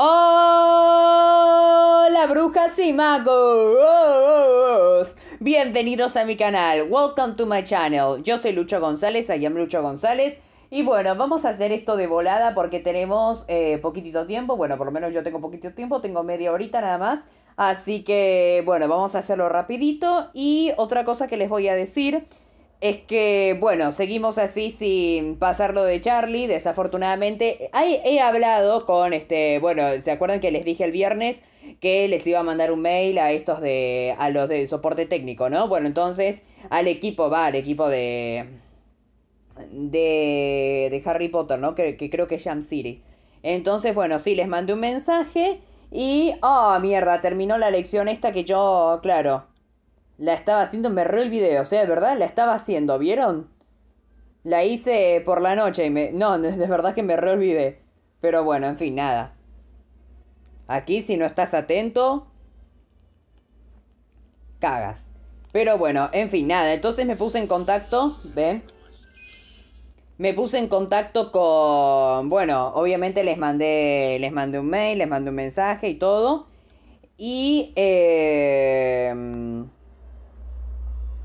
Hola brujas y magos. Bienvenidos a mi canal. Welcome to my channel. Yo soy Lucho González, allá am Lucho González. Y bueno, vamos a hacer esto de volada porque tenemos eh, poquitito tiempo. Bueno, por lo menos yo tengo poquitito tiempo, tengo media horita nada más. Así que bueno, vamos a hacerlo rapidito. Y otra cosa que les voy a decir es que, bueno, seguimos así sin pasar lo de Charlie, desafortunadamente. He, he hablado con, este, bueno, ¿se acuerdan que les dije el viernes que les iba a mandar un mail a estos de, a los de soporte técnico, ¿no? Bueno, entonces al equipo, va, al equipo de, de, de Harry Potter, ¿no? Que, que creo que es Jam City. Entonces, bueno, sí, les mandé un mensaje y, oh, mierda, terminó la lección esta que yo, claro la estaba haciendo, me re el video, o sea, de verdad, la estaba haciendo, ¿vieron? La hice por la noche y me... No, de verdad que me re olvidé. Pero bueno, en fin, nada. Aquí si no estás atento... Cagas. Pero bueno, en fin, nada. Entonces me puse en contacto, ¿ven? Me puse en contacto con, bueno, obviamente les mandé, les mandé un mail, les mandé un mensaje y todo. Y eh,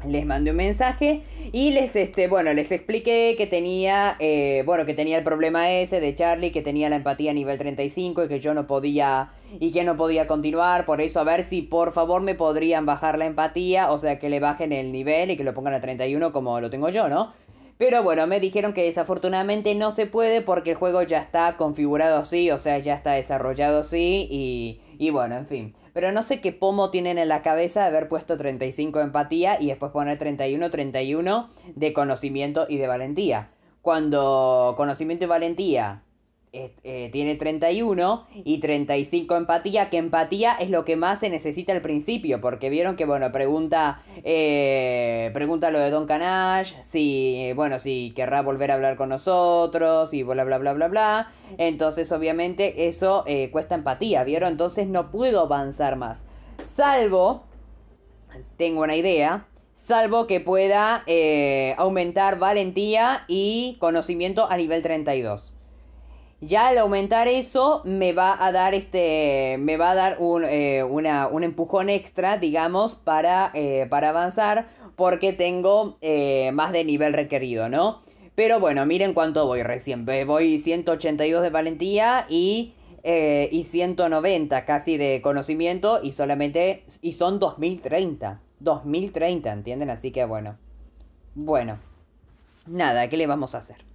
les mandé un mensaje y les este bueno les expliqué que tenía eh, bueno que tenía el problema ese de Charlie que tenía la empatía a nivel 35 y que yo no podía y que no podía continuar por eso a ver si por favor me podrían bajar la empatía o sea que le bajen el nivel y que lo pongan a 31 como lo tengo yo no pero bueno, me dijeron que desafortunadamente no se puede porque el juego ya está configurado así, o sea, ya está desarrollado así y, y bueno, en fin. Pero no sé qué pomo tienen en la cabeza de haber puesto 35 de empatía y después poner 31, 31 de conocimiento y de valentía. Cuando conocimiento y valentía eh, tiene 31 y 35 empatía, que empatía es lo que más se necesita al principio, porque vieron que, bueno, pregunta, eh, pregunta lo de Don Canash, si, eh, bueno, si querrá volver a hablar con nosotros y bla, bla, bla, bla, bla. Entonces, obviamente, eso cuesta empatía, ¿vieron? Entonces no puedo avanzar más. Salvo, tengo una idea, salvo que pueda aumentar valentía y conocimiento a nivel 32. Ya al aumentar eso me va a dar este, me va a dar un, eh, empujón extra, digamos, para, eh, para avanzar porque tengo eh, más de nivel requerido, ¿no? Pero bueno, miren cuánto voy recién. Voy 182 de valentía y, y 190 casi de conocimiento y solamente, y son 2030. 2030, ¿entienden? Así que bueno. Bueno. Nada, ¿qué le vamos a hacer?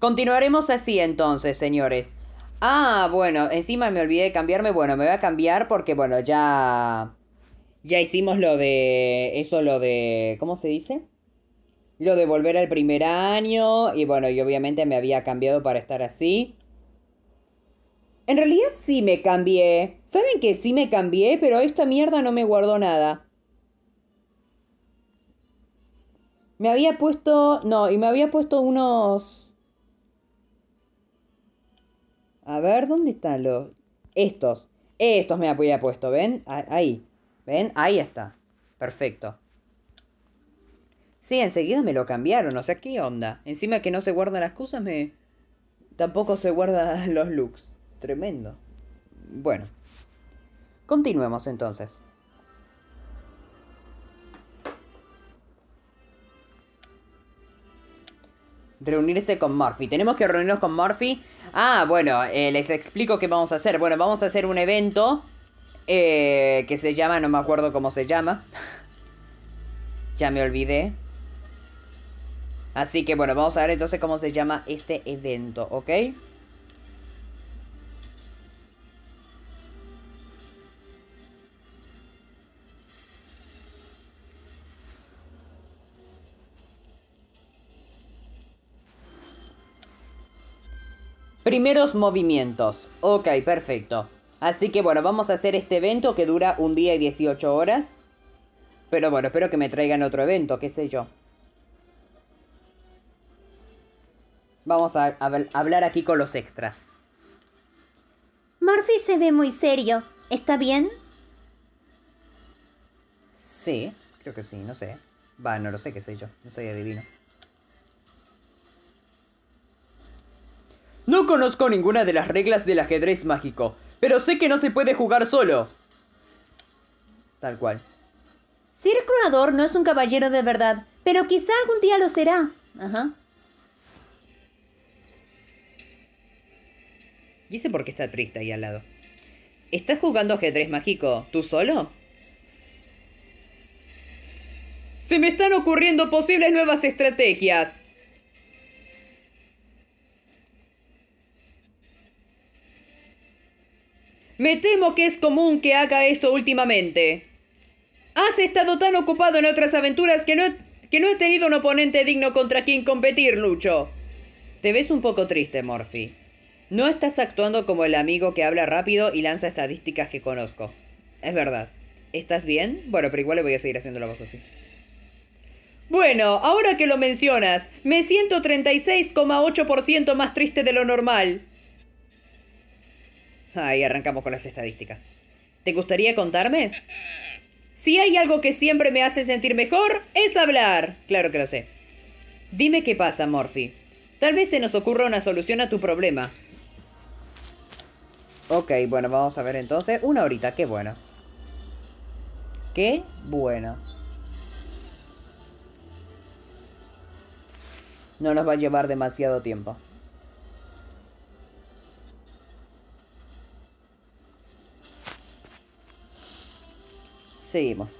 Continuaremos así entonces, señores. Ah, bueno, encima me olvidé de cambiarme. Bueno, me voy a cambiar porque, bueno, ya... Ya hicimos lo de... Eso, lo de... ¿Cómo se dice? Lo de volver al primer año. Y bueno, y obviamente me había cambiado para estar así. En realidad sí me cambié. Saben que sí me cambié, pero esta mierda no me guardó nada. Me había puesto... No, y me había puesto unos... A ver, ¿dónde están los...? Estos. Estos me había puesto, ¿ven? Ahí. ¿Ven? Ahí está. Perfecto. Sí, enseguida me lo cambiaron. O sea, ¿qué onda? Encima que no se guardan las cosas, me... Tampoco se guardan los looks. Tremendo. Bueno. Continuemos entonces. Reunirse con Murphy. Tenemos que reunirnos con Murphy Ah, bueno, eh, les explico qué vamos a hacer. Bueno, vamos a hacer un evento eh, que se llama, no me acuerdo cómo se llama. ya me olvidé. Así que bueno, vamos a ver entonces cómo se llama este evento, ¿ok? Primeros movimientos. Ok, perfecto. Así que bueno, vamos a hacer este evento que dura un día y 18 horas. Pero bueno, espero que me traigan otro evento, qué sé yo. Vamos a, hablar aquí con los extras. Murphy se ve muy serio. ¿Está bien? Sí, creo que sí, no sé. Va, no lo sé, qué sé yo. No soy adivino. No conozco ninguna de las reglas del ajedrez mágico, pero sé que no se puede jugar solo. Tal cual. Sir Croador no es un caballero de verdad, pero quizá algún día lo será. Ajá. ¿Dice sé por qué está triste ahí al lado. ¿Estás jugando ajedrez mágico? ¿Tú solo? Se me están ocurriendo posibles nuevas estrategias. Me temo que es común que haga esto últimamente. Has estado tan ocupado en otras aventuras que no, he, que no he tenido un oponente digno contra quien competir, Lucho. Te ves un poco triste, Morphy. No estás actuando como el amigo que habla rápido y lanza estadísticas que conozco. Es verdad. ¿Estás bien? Bueno, pero igual le voy a seguir haciendo la voz así. Bueno, ahora que lo mencionas, me siento 36,8% más triste de lo normal. Ahí arrancamos con las estadísticas. ¿Te gustaría contarme? Si hay algo que siempre me hace sentir mejor, es hablar. Claro que lo sé. Dime qué pasa, Morphy. Tal vez se nos ocurra una solución a tu problema. Ok, bueno, vamos a ver entonces. Una horita, qué bueno. Qué bueno. No nos va a llevar demasiado tiempo. Seguimos.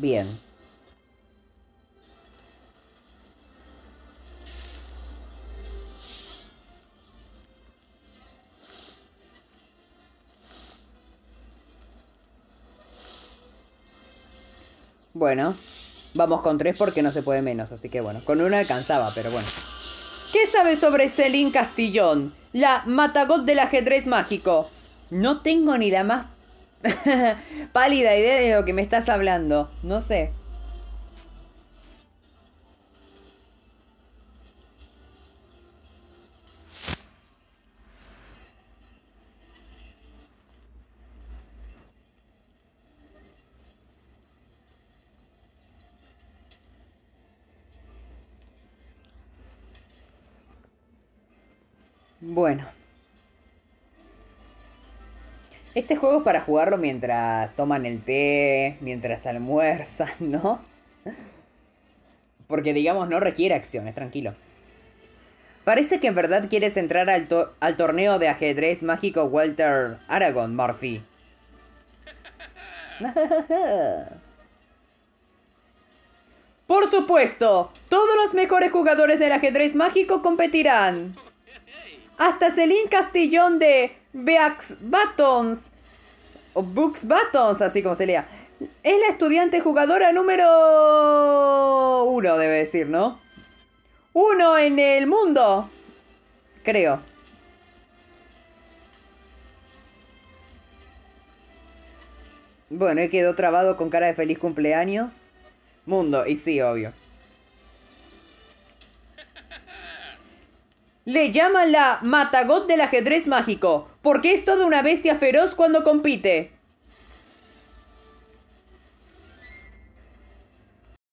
Bien. Bueno, vamos con tres porque no se puede menos, así que bueno, con una alcanzaba, pero bueno. ¿Qué sabes sobre Celine Castillón, la matagot del ajedrez mágico? No tengo ni la más Pálida idea de lo que me estás hablando. No sé. Bueno. Este juego es para jugarlo mientras toman el té, mientras almuerzan, ¿no? Porque digamos, no requiere acción, es tranquilo. Parece que en verdad quieres entrar al, al torneo de ajedrez mágico Walter Aragon, Murphy. Por supuesto, todos los mejores jugadores del ajedrez mágico competirán. Hasta Celine Castillón de Beax Buttons, o Books Buttons, así como se lea. Es la estudiante jugadora número uno, debe decir, ¿no? Uno en el mundo, creo. Bueno, he quedó trabado con cara de feliz cumpleaños. Mundo, y sí, obvio. Le llaman la Matagot del ajedrez mágico, porque es toda una bestia feroz cuando compite.